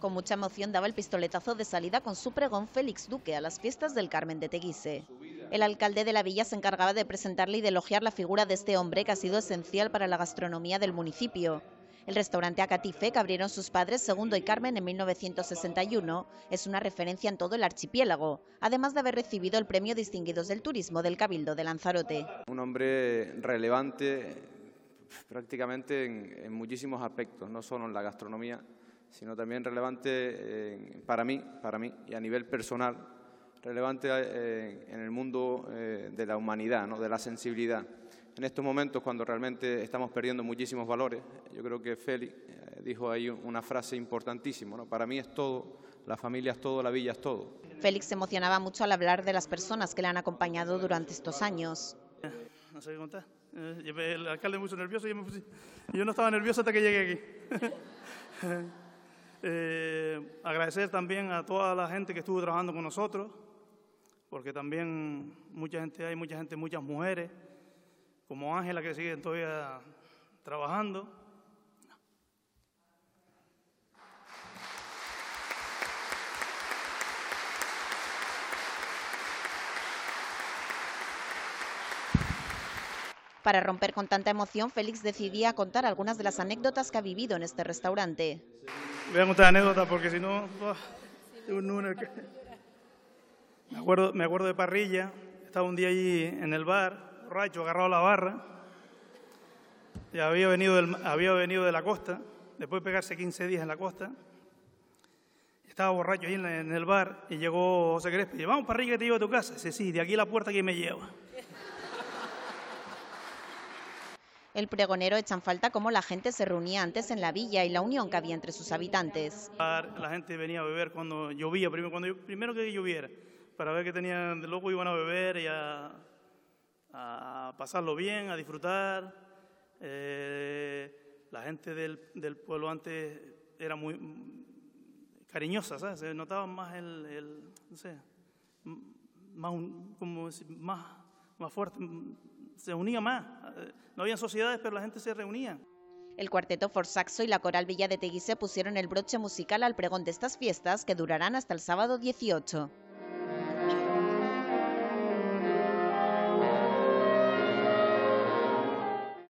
Con mucha emoción daba el pistoletazo de salida con su pregón Félix Duque a las fiestas del Carmen de Teguise. El alcalde de la villa se encargaba de presentarle y de elogiar la figura de este hombre que ha sido esencial para la gastronomía del municipio. El restaurante Acatife, que abrieron sus padres Segundo y Carmen en 1961, es una referencia en todo el archipiélago, además de haber recibido el Premio Distinguidos del Turismo del Cabildo de Lanzarote. Un hombre relevante pues, prácticamente en, muchísimos aspectos, no solo en la gastronomía, sino también relevante eh, para mí, para mí y a nivel personal, relevante eh, en el mundo eh, de la humanidad, ¿no? de la sensibilidad. En estos momentos, cuando realmente estamos perdiendo muchísimos valores, yo creo que Félix dijo ahí una frase importantísima, ¿no? para mí es todo, la familia es todo, la villa es todo. Félix se emocionaba mucho al hablar de las personas que le han acompañado durante estos años. No sé qué contar. El alcalde me nervioso y yo no estaba nervioso hasta que llegué aquí. Eh, agradecer también a toda la gente que estuvo trabajando con nosotros, porque también mucha gente hay, mucha gente, muchas mujeres, como Ángela que siguen todavía trabajando. Para romper con tanta emoción, Félix decidía contar algunas de las anécdotas que ha vivido en este restaurante. Voy a contar anécdotas porque si no, un Me acuerdo, me acuerdo de parrilla, estaba un día allí en el bar, borracho, agarrado a la barra, ya había venido, había venido de la costa, después de pegarse 15 días en la costa, estaba borracho ahí en, el bar y llegó José Crespo y vamos parrilla que te llevo a tu casa. dice, sí, de aquí la puerta que me lleva. El pregonero echan falta cómo la gente se reunía antes en la villa y la unión que había entre sus habitantes. La gente venía a beber cuando llovía, primero, cuando, primero que lloviera, para ver qué tenían de loco, iban a beber y a, pasarlo bien, a disfrutar. Eh, la gente del, pueblo antes era muy cariñosa, Se notaba más el, no sé, más, como más, más fuerte se unía más. No había sociedades, pero la gente se reunía. El cuarteto Forsaxo y la coral Villa de Teguise pusieron el broche musical al pregón de estas fiestas que durarán hasta el sábado 18.